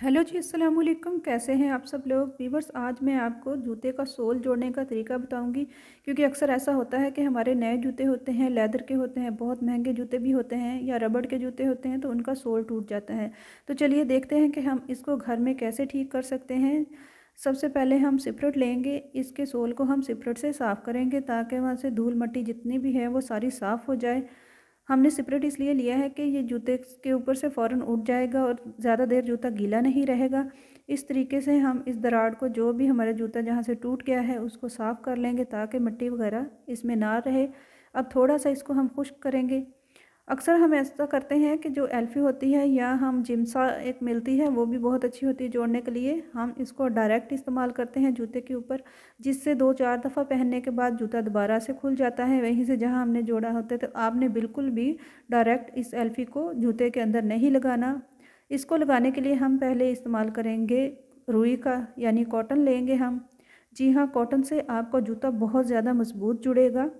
hello जी अस्सलाम वालेकुम कैसे हैं आप सब लोग वीवर्स आज मैं आपको जूते का सोल जोड़ने का तरीका बताऊंगी क्योंकि अक्सर ऐसा होता है कि हमारे नए जूते होते हैं लेदर के होते हैं बहुत महंगे जूते भी होते हैं या रबड़ के जूते होते हैं तो उनका सोल टूट जाता है तो चलिए देखते हैं कि हम इसको घर में कैसे ठीक कर सकते हैं सबसे पहले हम सिपरेट लेंगे इसके सोल को हम सिपरेट से साफ़ करेंगे ताकि वहाँ से धूल मट्टी जितनी भी है वो सारी साफ़ हो जाए हमने सिपरेट इसलिए लिया है कि ये जूते के ऊपर से फ़ौरन उठ जाएगा और ज़्यादा देर जूता गीला नहीं रहेगा इस तरीके से हम इस दराड़ को जो भी हमारा जूता जहाँ से टूट गया है उसको साफ़ कर लेंगे ताकि मिट्टी वगैरह इसमें ना रहे अब थोड़ा सा इसको हम खुश्क करेंगे अक्सर हम ऐसा करते हैं कि जो एल्फी होती है या हम जिमसा एक मिलती है वो भी बहुत अच्छी होती है जोड़ने के लिए हम इसको डायरेक्ट इस्तेमाल करते हैं जूते के ऊपर जिससे दो चार दफ़ा पहनने के बाद जूता दोबारा से खुल जाता है वहीं से जहां हमने जोड़ा होता है तो आपने बिल्कुल भी डायरेक्ट इस एल्फी को जूते के अंदर नहीं लगाना इसको लगाने के लिए हम पहले इस्तेमाल करेंगे रुई का यानी कॉटन लेंगे हम जी हाँ कॉटन से आपका जूता बहुत ज़्यादा मजबूत जुड़ेगा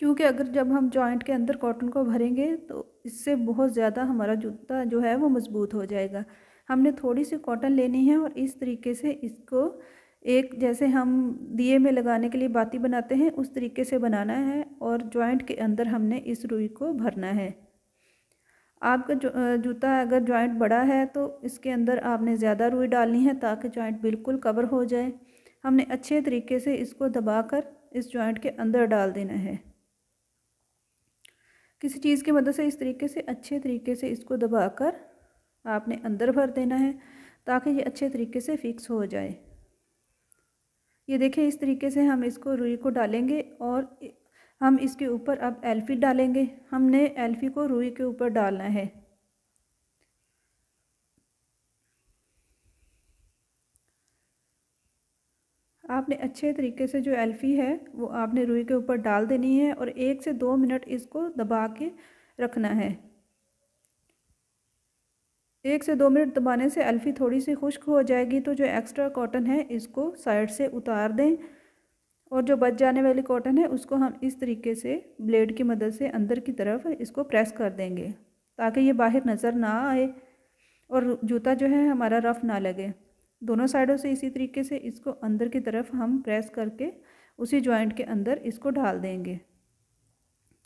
क्योंकि अगर जब हम जॉइंट के अंदर कॉटन को भरेंगे तो इससे बहुत ज़्यादा हमारा जूता जो है वो मज़बूत हो जाएगा हमने थोड़ी सी कॉटन लेनी है और इस तरीके से इसको एक जैसे हम दिए में लगाने के लिए बाती बनाते हैं उस तरीके से बनाना है और जॉइंट के अंदर हमने इस रुई को भरना है आपका जो जूता अगर जॉइंट बड़ा है तो इसके अंदर आपने ज़्यादा रुई डालनी है ताकि जॉइंट बिल्कुल कवर हो जाए हमने अच्छे तरीके से इसको दबाकर इस जॉइंट के अंदर डाल देना है किसी चीज़ की मदद से इस तरीके से अच्छे तरीके से इसको दबाकर आपने अंदर भर देना है ताकि ये अच्छे तरीके से फिक्स हो जाए ये देखें इस तरीके से हम इसको रुई को डालेंगे और हम इसके ऊपर अब एल्फी डालेंगे हमने एल्फी को रुई के ऊपर डालना है आपने अच्छे तरीके से जो एल्फी है वो आपने रुई के ऊपर डाल देनी है और एक से दो मिनट इसको दबा के रखना है एक से दो मिनट दबाने से एल्फ़ी थोड़ी सी खुश्क हो जाएगी तो जो एक्स्ट्रा कॉटन है इसको साइड से उतार दें और जो बच जाने वाली कॉटन है उसको हम इस तरीके से ब्लेड की मदद से अंदर की तरफ इसको प्रेस कर देंगे ताकि ये बाहर नज़र ना आए और जूता जो है हमारा रफ़ ना लगे दोनों साइडों से इसी तरीके से इसको अंदर की तरफ हम प्रेस करके उसी जॉइंट के अंदर इसको ढाल देंगे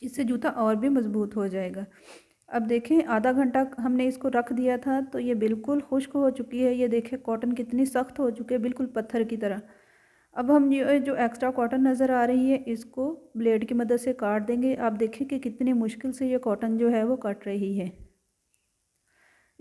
इससे जूता और भी मज़बूत हो जाएगा अब देखें आधा घंटा हमने इसको रख दिया था तो ये बिल्कुल खुश्क हो चुकी है ये देखें कॉटन कितनी सख्त हो चुकी है बिल्कुल पत्थर की तरह अब हम ये जो एक्स्ट्रा कॉटन नज़र आ रही है इसको ब्लेड की मदद से काट देंगे आप देखें कि कितनी मुश्किल से ये कॉटन जो है वो कट रही है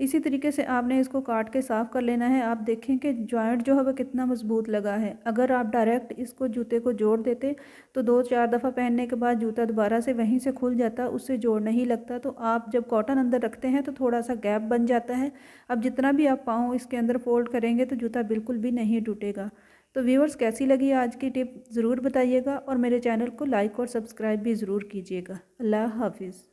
इसी तरीके से आपने इसको काट के साफ़ कर लेना है आप देखें कि जॉइंट जो है वह कितना मज़बूत लगा है अगर आप डायरेक्ट इसको जूते को जोड़ देते तो दो चार दफ़ा पहनने के बाद जूता दोबारा से वहीं से खुल जाता उससे जोड़ नहीं लगता तो आप जब कॉटन अंदर रखते हैं तो थोड़ा सा गैप बन जाता है अब जितना भी आप पाँव इसके अंदर फोल्ड करेंगे तो जूता बिल्कुल भी नहीं टूटेगा तो व्यूअर्स कैसी लगी आज की टिप ज़रूर बताइएगा और मेरे चैनल को लाइक और सब्सक्राइब भी ज़रूर कीजिएगा अल्लाह हाफिज़